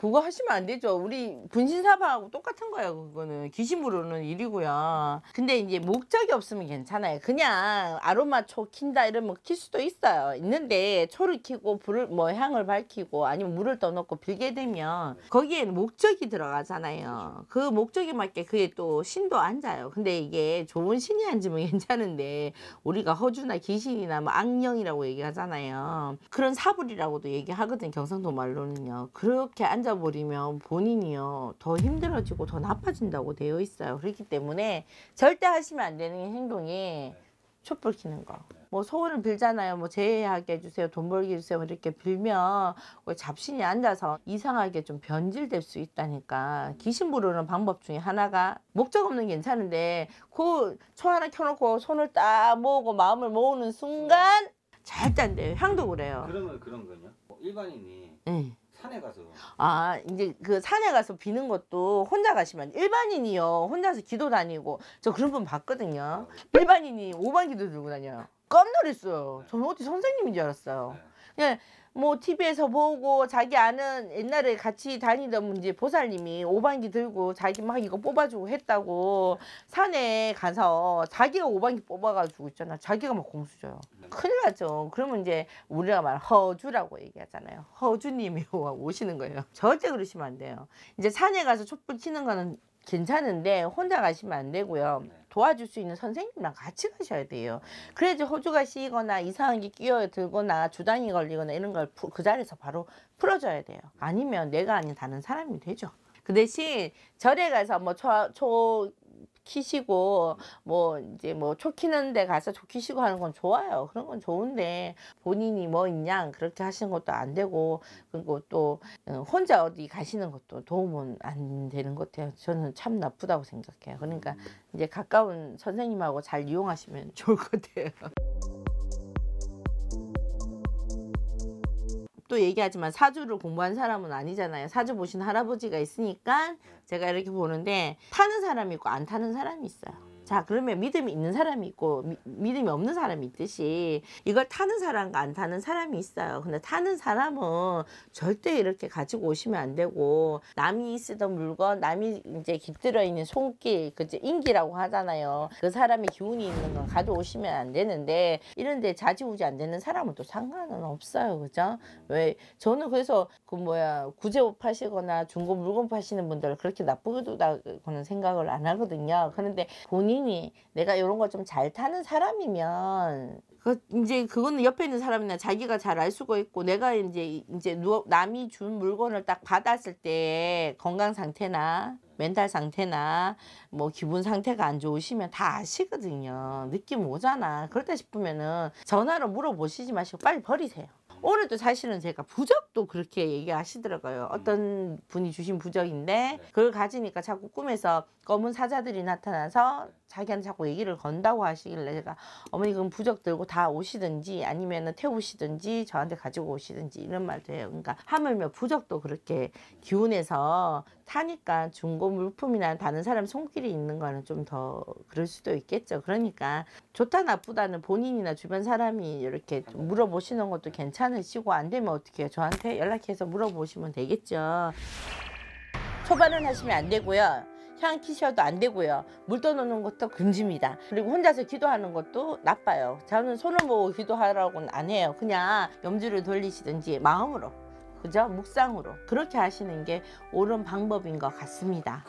그거 하시면 안 되죠. 우리 분신사바하고 똑같은 거예요 그거는. 귀신 으로는 일이고요. 근데 이제 목적이 없으면 괜찮아요. 그냥 아로마 초 킨다 이러면 킬 수도 있어요. 있는데 초를 키고 불을 뭐 향을 밝히고 아니면 물을 떠넣고 빌게 되면 거기에는 목적이 들어가잖아요. 그렇죠. 그 목적에 맞게 그게 또 신도 앉아요. 근데 이게 좋은 신이 앉으면 괜찮은데 우리가 허주나 귀신이나 뭐 악령이라고 얘기하잖아요. 그런 사불이라고도 얘기하거든 경상도 말로는요. 그렇게 앉아 받아 버리면 본인이요 더 힘들어지고 더 나빠진다고 되어 있어요. 그렇기 때문에 절대 하시면 안 되는 행동이 네. 촛불 켜는 거. 뭐 소원을 빌잖아요. 뭐 제외하게 해주세요. 돈 벌게 해주세요. 뭐 이렇게 빌면 그 잡신이 앉아서 이상하게 좀 변질될 수 있다니까. 귀신 부르는 방법 중에 하나가 목적 없는 게 괜찮은데 그초 하나 켜놓고 손을 딱 모으고 마음을 모으는 순간 네. 절대 안 돼요. 향도 그래요. 그러면 그런 거냐? 뭐 일반인이 응. 네. 산에 가서 아 이제 그 산에 가서 비는 것도 혼자 가시면 일반인이요 혼자서 기도 다니고 저 그런 분 봤거든요 아, 일반인이 5반 기도 들고 다녀요 깜놀했어요 네. 저는 어디 선생님인 줄 알았어요 네. 그냥 뭐 TV에서 보고 자기 아는 옛날에 같이 다니던 문제 보살님이 오반기 들고 자기 막 이거 뽑아주고 했다고 산에 가서 자기가 오반기 뽑아가지고 있잖아. 자기가 막공수죠 네. 큰일 났죠 그러면 이제 우리가 말 허주라고 얘기하잖아요. 허주님이 오시는 거예요. 절대 그러시면 안 돼요. 이제 산에 가서 촛불 치는 거는 괜찮은데 혼자 가시면 안 되고요. 네. 도와줄 수 있는 선생님이랑 같이 가셔야 돼요. 그래야지 호주가 씌거나 이상한 게 끼어들거나 주당이 걸리거나 이런 걸 그 자리에서 바로 풀어줘야 돼요. 아니면 내가 아닌 다른 사람이 되죠. 그 대신 절에 가서 뭐 초, 초 키시고 뭐 이제 뭐 초키는 데 가서 초키시고 하는 건 좋아요. 그런 건 좋은데 본인이 뭐 있냐 그렇게 하시는 것도 안 되고 그리고 또 어, 혼자 어디 가시는 것도 도움은 안 되는 것 같아요. 저는 참 나쁘다고 생각해요. 그러니까 음. 이제 가까운 선생님하고 잘 이용하시면 좋을 것 같아요. 또 얘기하지만 사주를 공부한 사람은 아니잖아요. 사주 보신 할아버지가 있으니까 네. 제가 이렇게 보는데 타는 사람이 있고 안 타는 사람이 있어요. 자 그러면 믿음이 있는 사람이 있고 미, 믿음이 없는 사람이 있듯이 이걸 타는 사람과 안 타는 사람이 있어요. 근데 타는 사람은 절대 이렇게 가지고 오시면 안 되고 남이 쓰던 물건 남이 이제 깃들어 있는 손길 그제 인기라고 하잖아요. 그사람이 기운이 있는 건 가져오시면 안 되는데 이런데 자지우지 안 되는 사람은 또 상관은 없어요. 그죠? 왜 저는 그래서 그 뭐야 구제옷 파시거나 중고 물건 파시는 분들 그렇게 나쁘다고는 생각을 안 하거든요. 그런데 본인 이미 내가 이런 걸 좀 잘 타는 사람이면 그 이제 그거는 옆에 있는 사람이나 자기가 잘 알 수가 있고 내가 이제 이제 누 남이 준 물건을 딱 받았을 때 건강 상태나 멘탈 상태나 뭐 기분 상태가 안 좋으시면 다 아시거든요. 느낌 오잖아. 그렇다 싶으면은 전화로 물어보시지 마시고 빨리 버리세요. 오늘도 사실은 제가 부적도 그렇게 얘기하시더라고요. 어떤 분이 주신 부적인데 네. 그걸 가지니까 자꾸 꿈에서 검은 사자들이 나타나서 자기한테 자꾸 얘기를 건다고 하시길래 제가 어머니 그럼 부적 들고 다 오시든지 아니면은 태우시든지 저한테 가지고 오시든지 이런 말도 해요. 그러니까 하물며 부적도 그렇게 기운에서 타니까 중고 물품이나 다른 사람 손길이 있는 거는 좀 더 그럴 수도 있겠죠. 그러니까 좋다 나쁘다는 본인이나 주변 사람이 이렇게 물어보시는 것도 괜찮으시고 안 되면 어떻게 해요? 저한테 연락해서 물어보시면 되겠죠. 초반은 하시면 안 되고요. 향 키셔도 안 되고요. 물 떠놓는 것도 금지입니다. 그리고 혼자서 기도하는 것도 나빠요. 저는 손을 모으고 기도하라고는 안 해요. 그냥 염주를 돌리시든지 마음으로 그죠? 묵상으로 그렇게 하시는 게 옳은 방법인 것 같습니다.